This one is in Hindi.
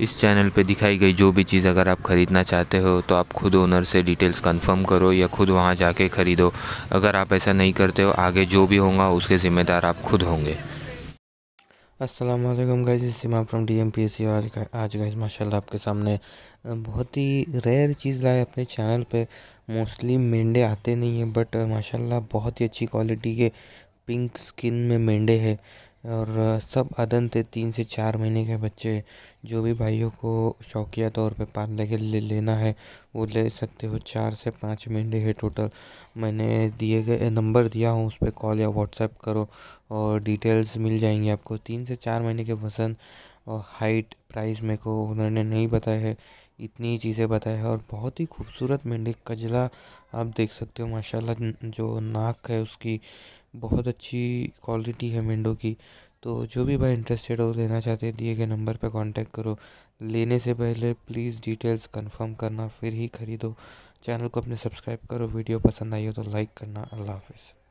इस चैनल पे दिखाई गई जो भी चीज़ अगर आप ख़रीदना चाहते हो तो आप खुद ओनर से डिटेल्स कंफर्म करो या खुद वहाँ जाके ख़रीदो अगर आप ऐसा नहीं करते हो आगे जो भी होगा उसके ज़िम्मेदार आप खुद होंगे असलम guys Seema from D M P S C आज आज गाइज माशाल्लाह आपके सामने बहुत ही रेयर चीज़ लाए अपने चैनल पे मोस्टली मेंढे आते नहीं हैं बट माशाल्लाह बहुत ही अच्छी क्वालिटी के पिंक स्किन में मेंढे हैं और सब अदन थे तीन से चार महीने के बच्चे जो भी भाइयों को शौकिया तौर पे पालने के लिए लेना है वो ले सकते हो चार से पाँच महीने है टोटल मैंने दिए गए नंबर दिया हूँ उस पर कॉल या व्हाट्सएप करो और डिटेल्स मिल जाएंगी आपको तीन से चार महीने के वसन और हाइट प्राइस मेरे को उन्होंने नहीं बताया है इतनी चीज़ें बताया है और बहुत ही खूबसूरत मेंढक कजला आप देख सकते हो माशाल्लाह जो नाक है उसकी बहुत अच्छी क्वालिटी है मेंढों की तो जो भी भाई इंटरेस्टेड हो लेना चाहते हैं दिए गए नंबर पर कांटेक्ट करो लेने से पहले प्लीज़ डिटेल्स कंफर्म करना फिर ही खरीदो चैनल को अपने सब्सक्राइब करो वीडियो पसंद आई हो तो लाइक करना अल्लाह हाफिज़